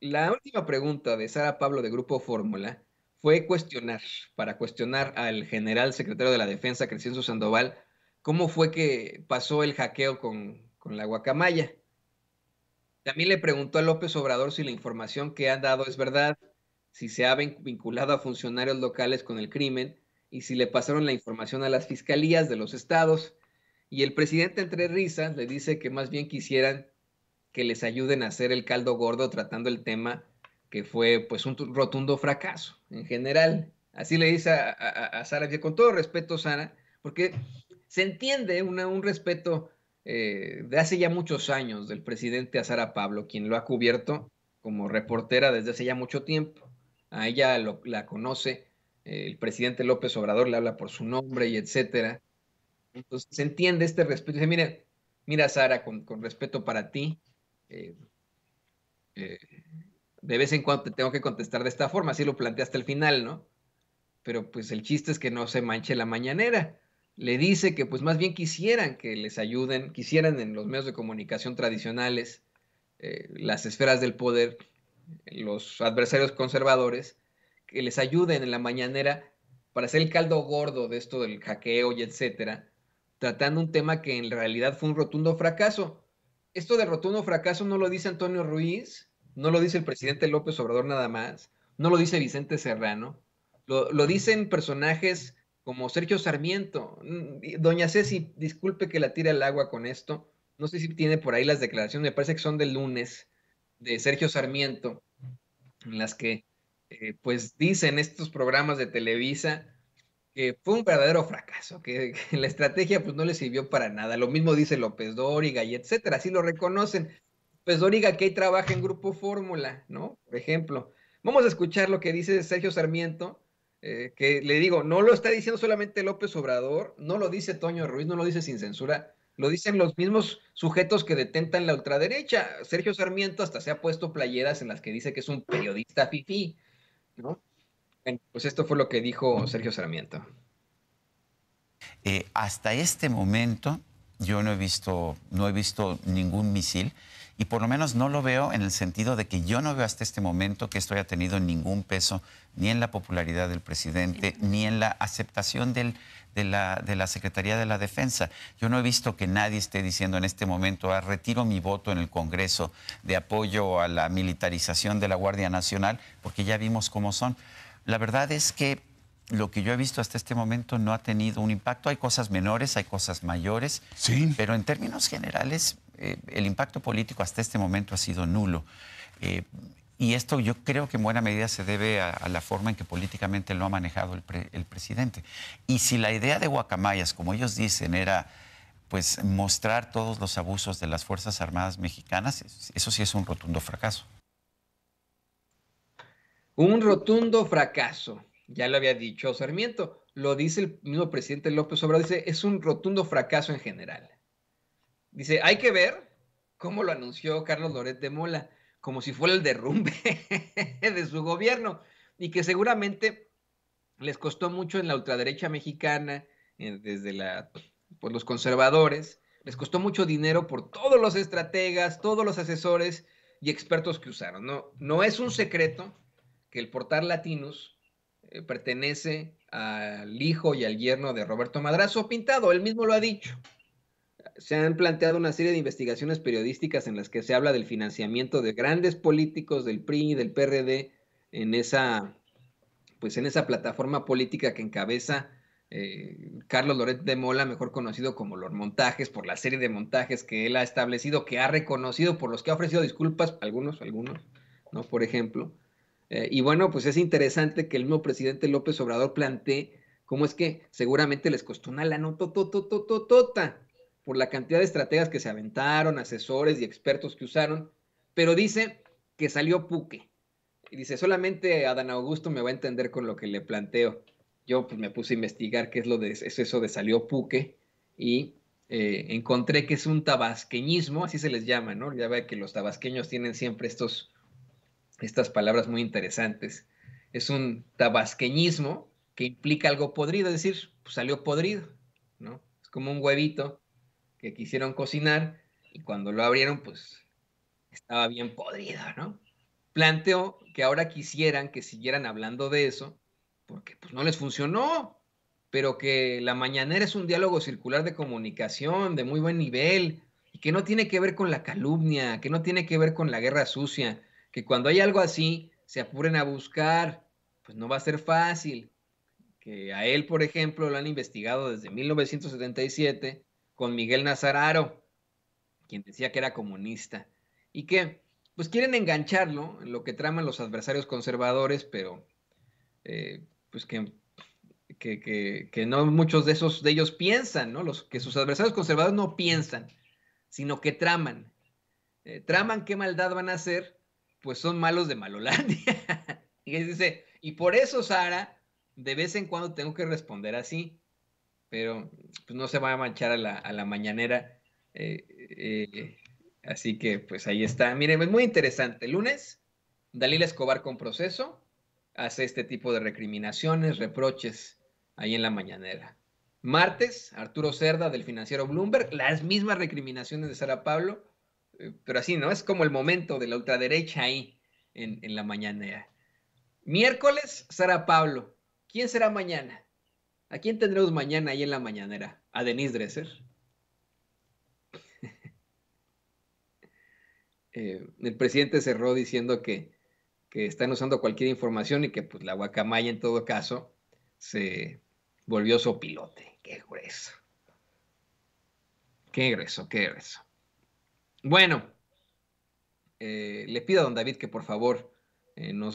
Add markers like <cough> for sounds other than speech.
La última pregunta de Sara Pablo de Grupo Fórmula fue cuestionar, para cuestionar al general secretario de la Defensa, Crescencio Sandoval, cómo fue que pasó el hackeo con, con la guacamaya. También le preguntó a López Obrador si la información que han dado es verdad, si se ha vinculado a funcionarios locales con el crimen y si le pasaron la información a las fiscalías de los estados. Y el presidente entre risas le dice que más bien quisieran que les ayuden a hacer el caldo gordo tratando el tema que fue pues un rotundo fracaso en general. Así le dice a, Sara, con todo respeto, Sara, porque se entiende un respeto eh, de hace ya muchos años del presidente a Sara Pablo, quien lo ha cubierto como reportera desde hace ya mucho tiempo. A ella la conoce, eh, el presidente López Obrador le habla por su nombre y etcétera. Entonces se entiende este respeto. Dice, mira, mira Sara, con, con respeto para ti, eh, eh, de vez en cuando te tengo que contestar de esta forma, así lo planteé hasta el final, ¿no? Pero pues el chiste es que no se manche la mañanera. Le dice que pues más bien quisieran que les ayuden, quisieran en los medios de comunicación tradicionales, eh, las esferas del poder, los adversarios conservadores, que les ayuden en la mañanera para hacer el caldo gordo de esto del hackeo y etcétera, tratando un tema que en realidad fue un rotundo fracaso esto de rotundo fracaso no lo dice Antonio Ruiz, no lo dice el presidente López Obrador nada más, no lo dice Vicente Serrano, lo, dicen personajes como Sergio Sarmiento. Mm, doña Ceci, disculpe que la tire al agua con esto, no sé si tiene por ahí las declaraciones, me parece que son del lunes, de Sergio Sarmiento, en las que eh, pues dicen estos programas de Televisa, que fue un verdadero fracaso, que, la estrategia pues no le sirvió para nada. Lo mismo dice López Dóriga y etcétera, así lo reconocen. López Dóriga que trabaja en Grupo Fórmula, ¿no? Por ejemplo. Vamos a escuchar lo que dice Sergio Sarmiento, eh, que le digo, no lo está diciendo solamente López Obrador, no lo dice Toño Ruiz, no lo dice sin censura, lo dicen los mismos sujetos que detentan la ultraderecha. Sergio Sarmiento hasta se ha puesto playeras en las que dice que es un periodista fifí, ¿no? pues esto fue lo que dijo Sergio Sarmiento. Eh, hasta este momento yo no he visto, no he visto ningún misil y por lo menos no lo veo en el sentido de que yo no veo hasta este momento que esto haya tenido ningún peso ni en la popularidad del presidente ni en la aceptación de, la, Secretaría de la Defensa. Yo no he visto que nadie esté diciendo en este momento, ah, retiro mi voto en el Congreso de apoyo a la militarización de la Guardia Nacional, porque ya vimos cómo son. La verdad es que lo que yo he visto hasta este momento no ha tenido un impacto. Hay cosas menores, hay cosas mayores, pero en términos generales eh, el impacto político hasta este momento ha sido nulo. Eh, y esto yo creo que en buena medida se debe a, la forma en que políticamente lo ha manejado el, el, presidente. Y si la idea de Guacamayas, como ellos dicen, era pues mostrar todos los abusos de las Fuerzas Armadas mexicanas, eso sí es un rotundo fracaso. Un rotundo fracaso. Ya lo había dicho Sarmiento, lo dice el mismo presidente López Obrador, dice, es un rotundo fracaso en general. Dice, hay que ver cómo lo anunció Carlos Loret de Mola, como si fuera el derrumbe <laughs> de su gobierno, y que seguramente les costó mucho en la ultraderecha mexicana, desde la, por los conservadores, les costó mucho dinero por todos los estrategas, todos los asesores y expertos que usaron. No, no es un secreto que el portal Latinus eh, pertenece al hijo y al yerno de Roberto Madrazo Pintado, él mismo lo ha dicho. Se han planteado una serie de investigaciones periodísticas en las que se habla del financiamiento de grandes políticos del PRI y del PRD en esa, pues en esa plataforma política que encabeza eh, Carlos Loret de Mola, mejor conocido como Los Montajes, por la serie de montajes que él ha establecido, que ha reconocido, por los que ha ofrecido disculpas, algunos, algunos, ¿no? Por ejemplo. Eh, y bueno, pues es interesante que el mismo presidente López Obrador plantee cómo es que seguramente les costó una lana tota por la cantidad de estrategas que se aventaron, asesores y expertos que usaron, pero dice que salió puque. Y dice, solamente Adán Augusto me va a entender con lo que le planteo. Yo pues, me puse a investigar qué es lo de eso de salió puque y eh, encontré que es un tabasqueñismo, así se les llama, ¿no? Ya ve que los tabasqueños tienen siempre estos estas palabras muy interesantes. Es un tabasqueñismo que implica algo podrido, es decir, pues, salió podrido, ¿no? Es como un huevito que quisieron cocinar y cuando lo abrieron, pues estaba bien podrido, ¿no? Planteó que ahora quisieran que siguieran hablando de eso, porque pues no les funcionó, pero que la mañanera es un diálogo circular de comunicación de muy buen nivel y que no tiene que ver con la calumnia, que no tiene que ver con la guerra sucia, que cuando hay algo así, se apuren a buscar, pues no va a ser fácil. Que a él, por ejemplo, lo han investigado desde 1977 con Miguel Nazararo, quien decía que era comunista, y que pues quieren engancharlo en lo que traman los adversarios conservadores, pero eh, pues que no muchos de esos de ellos piensan, ¿no? Los que sus adversarios conservadores no piensan, sino que traman. Eh, traman qué maldad van a hacer pues son malos de Malolandia. <laughs> y dice, y por eso, Sara, de vez en cuando tengo que responder así, pero pues, no se va a manchar a la, mañanera. Eh, eh, así que pues ahí está. Miren, es muy interesante. Lunes, Dalila Escobar con proceso hace este tipo de recriminaciones, reproches ahí en la mañanera. Martes, Arturo Cerda del financiero Bloomberg, las mismas recriminaciones de Sara Pablo eh, pero así, ¿no? Es como el momento de la ultraderecha ahí en, la mañanera. Miércoles será Pablo. ¿Quién será mañana? ¿A quién tendremos mañana ahí en la mañanera? ¿A Denise Dresser? <laughs> Eh, el presidente cerró diciendo que, que, están usando cualquier información y que pues la guacamaya en todo caso se volvió sopilote. Qué grueso. Qué grueso, qué grueso. Bueno, eh, le pido a don David que por favor eh, nos